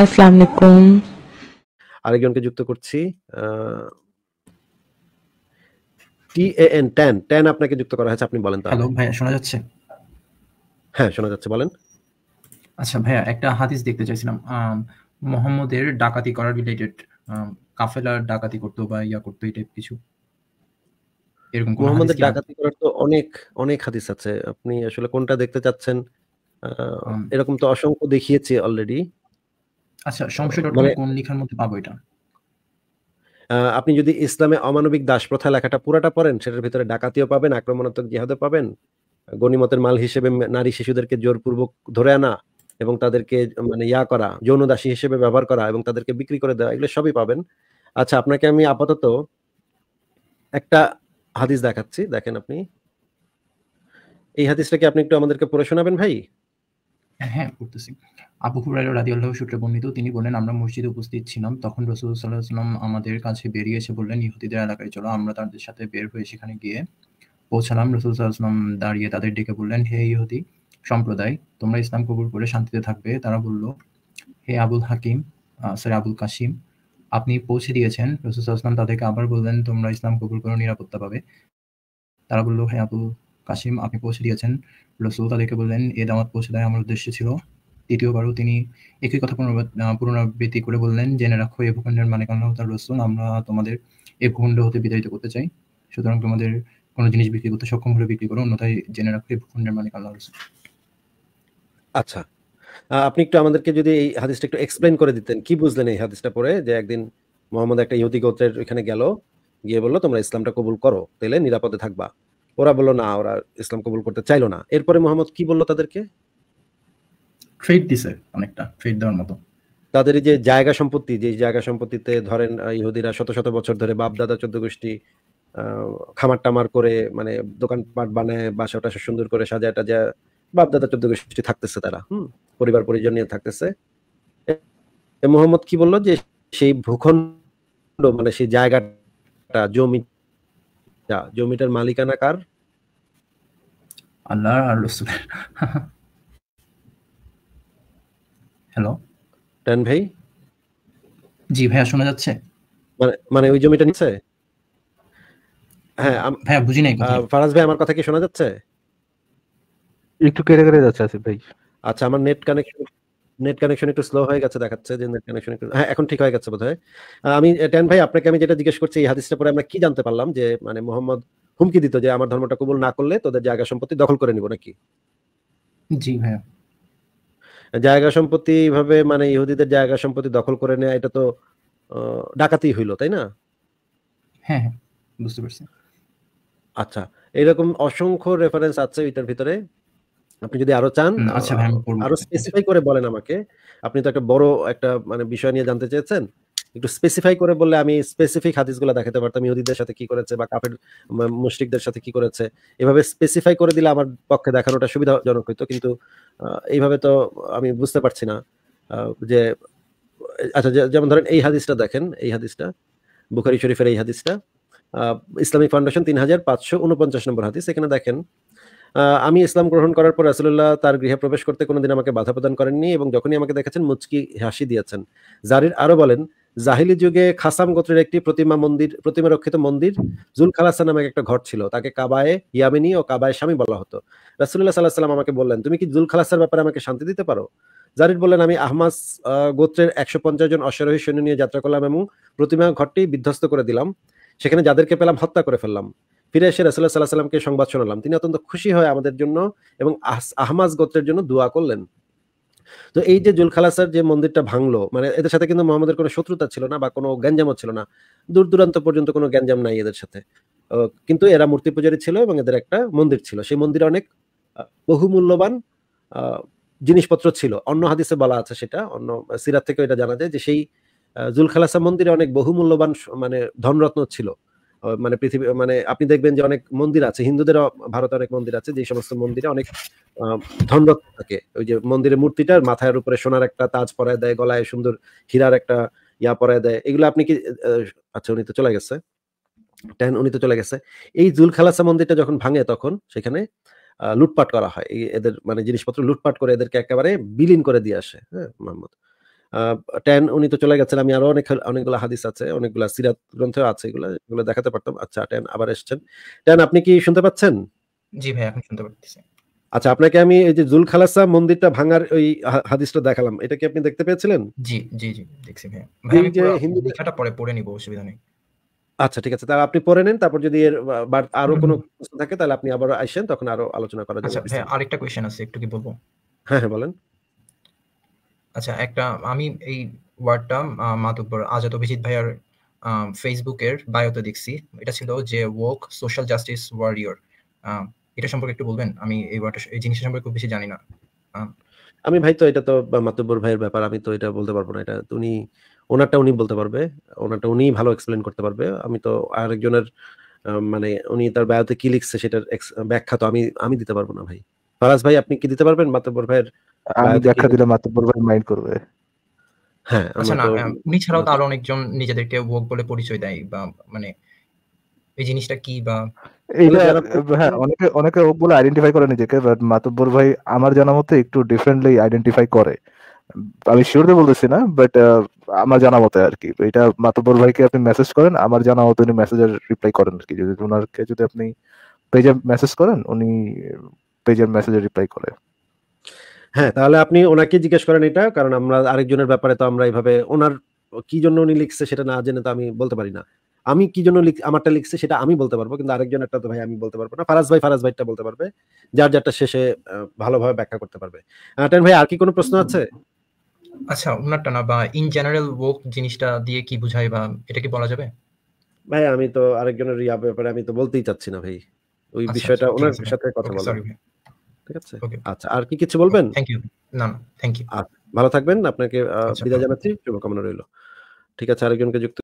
আসসালামু আলাইকুম আরেকজনকে যুক্ত করছি T A N ten ten আপনাকে যুক্ত করা হয়েছে আপনি বলেন হ্যালো ভাইয়া শোনা যাচ্ছে হ্যাঁ শোনা যাচ্ছে বলেন আচ্ছা ভাইয়া একটা হাদিস দেখতে চাইছিলাম মোহাম্মদের ডাকাতি করার রিলেটেড কাফেলার ডাকাতি করতো বা ইয়া করতো এই টাইপ কিছু এরকম মোহাম্মদের ডাকাতি করার তো অনেক অনেক হাদিস আছে আপনি আসলে কোনটা দেখতে চাচ্ছেন এরকম তো অসংখ্য দেখিয়েছি অলরেডি আচ্ছা সংশয় ডট মানে- কোন লেখার মধ্যে পাবো এটা আপনি যদি ইসলামে অমানবিক দাস প্রথা লেখাটা পুরাটা পড়েন সেটার ভিতরে ডাকাতিও পাবেন আক্রমণাত্মক জিহাদও পাবেন গণিমতের মাল হিসেবে নারী শিশুদেরকে জোরপূর্বক ধরে আনা এবং তাদেরকে মানে ইয়া করা যৌন দাসী হিসেবে ব্যবহার করা এবং তাদেরকে বিক্রি করে দেওয়া এগুলো সবই পাবেন আচ্ছা আপনাকে আমি আপাতত একটা হাদিস দেখাচ্ছি দেখেন আপনি এই হাদিসটাকে আপনি একটু আমাদেরকে পড়ে শোনাবেন ভাই হ্যাঁ, হ্যাঁ করতেছি আবু হুরাইরা রাদিয়াল্লাহু সূত্রে বর্ণিত তিনি বলেন আমরা মসজিদে উপস্থিত ছিলাম তখন রাসূল সাল্লাল্লাহু আলাইহি আমাদের কাছে বেরিয়ে এসে বললেন ইহুদিদের এলাকায় চলো আমরা তাদের সাথে বের হয়ে সেখানে গিয়ে পৌঁছালাম রাসূল সাল্লাল্লাহু আলাইহি দাঁড়িয়ে তাদের ডেকে বললেন হে ইহুদি সম্প্রদায় তোমরা ইসলাম কবুল করে শান্তিতে থাকবে তারা বলল হে আবুল হাকিম সরি আবুল কাসিম আপনি পৌঁছে দিয়েছেন রসুল সাল্লাম তাদেরকে আবার বললেন তোমরা ইসলাম কবুল করে নিরাপত্তা পাবে তারা বলল হে আবুল কাসিম আপনি পৌঁছে দিয়েছেন রসুল তাদেরকে বললেন এ দামাত পৌঁছে দেয় আমার উদ্দেশ্য ছিল দ্বিতীয়বারও তিনি একই কথা পুনরাবৃত্তি করে বললেন জেনে রাখো এ ভূখণ্ডের মানে আল্লাহ তার রসুল আমরা তোমাদের এ ভূখণ্ড হতে বিতাড়িত করতে চাই সুতরাং তোমাদের কোনো জিনিস বিক্রি করতে সক্ষম হলে বিক্রি করো অন্যথায় জেনে রাখো এই ভূখণ্ডের মানে আল্লাহ রসুল আচ্ছা আপনি একটু আমাদেরকে যদি এই হাদিসটা একটু এক্সপ্লেন করে দিতেন কি বুঝলেন এই হাদিসটা পরে যে একদিন মোহাম্মদ একটা ইহুদি গোত্রের ওইখানে গেল গিয়ে বললো তোমরা ইসলামটা কবুল করো তাহলে নিরাপদে থাকবা ওরা বললো না ওরা ইসলাম কবুল করতে চাইলো না এরপরে মোহাম্মদ কি বললো তাদেরকে দিছে অনেকটা দেওয়ার মতো তাদের যে জায়গা সম্পত্তি যে জায়গা সম্পত্তিতে ধরেন ইহুদিরা শত শত বছর ধরে বাপ দাদা চোদ্দ গোষ্ঠী খামার টামার করে মানে দোকানপাট বানায় বাসা টাসা সুন্দর করে সাজায় যা বাপ দাদা চোদ্দ গোষ্ঠী থাকতেছে তারা হুম পরিবার পরিজন নিয়ে থাকতেছে মোহাম্মদ কি বললো যে সেই ভূখণ্ড মানে সেই জায়গাটা জমি আচ্ছা জমিটার মালিকানা কার আল্লাহ আর রসুলের হ্যালো টান ভাই জি ভাইয়া শোনা যাচ্ছে মানে মানে ওই জমিটা নিচ্ছে হ্যাঁ ভাইয়া বুঝি নাই ফারাজ ভাই আমার কথা কি শোনা যাচ্ছে একটু কেটে কেটে যাচ্ছে আসিফ ভাই আচ্ছা আমার নেট কানেকশন নেট কানেকশন একটু স্লো হয়ে গেছে দেখাচ্ছে যে নেট কানেকশন একটু হ্যাঁ এখন ঠিক হয়ে গেছে বোধ হয় আমি টেন ভাই আপনাকে আমি যেটা জিজ্ঞেস করছি এই হাদিসটা পরে আমরা কি জানতে পারলাম যে মানে মোহাম্মদ হুমকি দিত যে আমার ধর্মটা কবুল না করলে তোদের জায়গা সম্পত্তি দখল করে নিব নাকি জি ভাইয়া জায়গা সম্পত্তি ভাবে মানে ইহুদিদের জায়গা সম্পত্তি দখল করে নেওয়া এটা তো ডাকাতি হইল তাই না হ্যাঁ, হ্যাঁ বুঝতে পারছি আচ্ছা এরকম অসংখ্য রেফারেন্স আছে এটার ভিতরে আপনি যদি আরো চান আচ্ছা আরো স্পেসিফাই করে বলেন আমাকে আপনি তো একটা বড় একটা মানে বিষয় নিয়ে জানতে চেয়েছেন একটু স্পেসিফাই করে বললে আমি স্পেসিফিক হাদিসগুলো দেখাতে পারতাম ইহুদিদের সাথে কি করেছে বা কাফের মুশরিকদের সাথে কি করেছে এভাবে স্পেসিফাই করে দিলে আমার পক্ষে দেখানোটা সুবিধাজনক হইতো কিন্তু এইভাবে তো আমি বুঝতে পারছি না যে আচ্ছা যেমন ধরেন এই হাদিসটা দেখেন এই হাদিসটা বুখারি শরীফের এই হাদিসটা ইসলামিক ফাউন্ডেশন তিন হাজার পাঁচশো উনপঞ্চাশ নম্বর হাদিস এখানে দেখেন আমি ইসলাম গ্রহণ করার পর রাসুল্লাহ তার গৃহে প্রবেশ করতে কোনোদিন আমাকে বাধা প্রদান করেননি এবং যখনই আমাকে দেখেছেন মুচকি হাসি দিয়েছেন জারির আরও বলেন জাহিলি যুগে খাসাম গোত্রের একটি প্রতিমা মন্দির প্রতিমা রক্ষিত মন্দির জুল খালাসা নামে একটা ঘর ছিল তাকে কাবায়ে ইয়ামিনী ও কাবায় স্বামী বলা হতো রাসুল্লাহ সাল্লাহ সাল্লাম আমাকে বললেন তুমি কি জুল খালাসার ব্যাপারে আমাকে শান্তি দিতে পারো জারির বললেন আমি আহমাস গোত্রের একশো পঞ্চাশ জন অশ্বারোহী সৈন্য নিয়ে যাত্রা করলাম এবং প্রতিমা ঘরটি বিধ্বস্ত করে দিলাম সেখানে যাদেরকে পেলাম হত্যা করে ফেললাম ফিরে এসে রাসুল্লাহ সাল্লাহ সাল্লামকে সংবাদ শোনালাম তিনি অত্যন্ত খুশি হয়ে আমাদের জন্য এবং আহমাজ গোত্রের জন্য দোয়া করলেন তো এই যে জুলখালাসার যে মন্দিরটা ভাঙলো মানে এদের সাথে কিন্তু মোহাম্মদের কোনো শত্রুতা ছিল না বা কোনো গ্যাঞ্জামও ছিল না দূর দূরান্ত পর্যন্ত কোনো গ্যাঞ্জাম নাই এদের সাথে কিন্তু এরা মূর্তি পূজারী ছিল এবং এদের একটা মন্দির ছিল সেই মন্দিরে অনেক বহুমূল্যবান জিনিসপত্র ছিল অন্য হাদিসে বলা আছে সেটা অন্য সিরাত থেকে এটা জানা যায় যে সেই খালাসা মন্দিরে অনেক বহুমূল্যবান মানে ধনরত্ন ছিল মানে পৃথিবী মানে আপনি দেখবেন যে অনেক মন্দির আছে হিন্দুদের ভারতে অনেক মন্দির আছে যে সমস্ত মন্দিরে অনেক ধনরত্ন থাকে ওই যে মন্দিরের মূর্তিটার মাথার উপরে সোনার একটা তাজ পরায় দেয় গলায় সুন্দর হীরার একটা ইয়া পরায় দেয় এগুলো আপনি কি আচ্ছা উনি তো চলে গেছে টেন উনি তো চলে গেছে এই জুল খালাসা মন্দিরটা যখন ভাঙে তখন সেখানে লুটপাট করা হয় এদের মানে জিনিসপত্র লুটপাট করে এদেরকে একেবারে বিলীন করে দিয়ে আসে হ্যাঁ মোহাম্মদ টেন উনি তো চলে গেছেন আমি আরো অনেক অনেকগুলো হাদিস আছে অনেকগুলো সিরাত গ্রন্থ আছে এগুলো এগুলো দেখাতে পারতাম আচ্ছা টেন আবার এসছেন টেন আপনি কি শুনতে পাচ্ছেন জি ভাই এখন শুনতে পাচ্ছি আচ্ছা আপনাকে আমি এই যে জুল খালাসা মন্দিরটা ভাঙার ওই হাদিসটা দেখালাম এটা কি আপনি দেখতে পেয়েছিলেন জি জি জি দেখছি ভাই আমি হিন্দু লেখাটা পরে পড়ে নিব অসুবিধা নেই আচ্ছা ঠিক আছে তাহলে আপনি পড়ে নেন তারপর যদি এর আরো কোনো প্রশ্ন থাকে তাহলে আপনি আবার আসেন তখন আরো আলোচনা করা যাবে আচ্ছা আরেকটা কোশ্চেন আছে একটু কি বলবো হ্যাঁ হ্যাঁ বলেন আচ্ছা একটা আমি এই ওয়ার্ডটা মাতব্বর আজাদ অভিজিৎ ভাইয়ার ফেসবুকের বায়োতে দেখছি এটা ছিল যে ওয়ক সোশ্যাল জাস্টিস ওয়ারিয়র এটা সম্পর্কে একটু বলবেন আমি এই ওয়ার্ডটা এই জিনিসটা সম্পর্কে খুব বেশি জানি না আমি ভাই তো এটা তো মাতব্বর ভাইয়ের ব্যাপার আমি তো এটা বলতে পারবো না এটা উনি ওনারটা উনি বলতে পারবে ওনারটা উনি ভালো এক্সপ্লেন করতে পারবে আমি তো আরেকজনের মানে উনি তার বায়োতে কি লিখছে সেটার ব্যাখ্যা তো আমি আমি দিতে পারবো না ভাই ফারাজ ভাই আপনি কি দিতে পারবেন মাতব্বর ভাইয়ের আমি দেখা দিলে মাতব্বর ভাই মাইন্ড করবে হ্যাঁ আচ্ছা উনি ছাড়াও তো আরো অনেকজন নিজেদেরকে ওক বলে পরিচয় দেয় বা মানে এই জিনিসটা কি বা হ্যাঁ অনেকে অনেকে ওক বলে আইডেন্টিফাই করে নিজেকে বাট মাতব্বর ভাই আমার জানা মতে একটু ডিফারেন্টলি আইডেন্টিফাই করে আমি শিওর শিওরলি বলতেছি না বাট আমার জানা মতে আর কি এটা মাতব্বর ভাইকে আপনি মেসেজ করেন আমার জানা মতে উনি মেসেজের রিপ্লাই করেন আর কি যদি ওনারকে যদি আপনি পেজে মেসেজ করেন উনি পেজের মেসেজের রিপ্লাই করে হ্যাঁ তাহলে আপনি ওনাকে জিজ্ঞেস করেন এটা কারণ আমরা আরেকজনের ব্যাপারে তো আমরা এইভাবে ওনার কি জন্য উনি লিখছে সেটা না জেনে তো আমি বলতে পারি না আমি কি জন্য লিখ আমারটা লিখছে সেটা আমি বলতে পারবো কিন্তু আরেকজন একটা তো ভাই আমি বলতে পারবো না ফারাজ ভাই ফারাজ ভাইটা বলতে পারবে যার যারটা শেষে ভালোভাবে ব্যাখ্যা করতে পারবে টেন ভাই আর কি কোনো প্রশ্ন আছে আচ্ছা ওনারটা না বা ইন জেনারেল ওয়ার্ক জিনিসটা দিয়ে কি বোঝায় বা এটা কি বলা যাবে ভাই আমি তো আরেকজনের ইয়া ব্যাপারে আমি তো বলতেই চাচ্ছি না ভাই ওই আচ্ছা, আচ্ছা, বিষয়টা ওনার সাথে কথা বলা ঠিক আছে আচ্ছা আর কি কিছু বলবেন থ্যাংক ইউ না থ্যাংক ইউ ভালো থাকবেন আপনাকে আচ্ছা। বিদায় জানাচ্ছি শুভকামনা রইল ঠিক আছে আরেকজনকে যুক্ত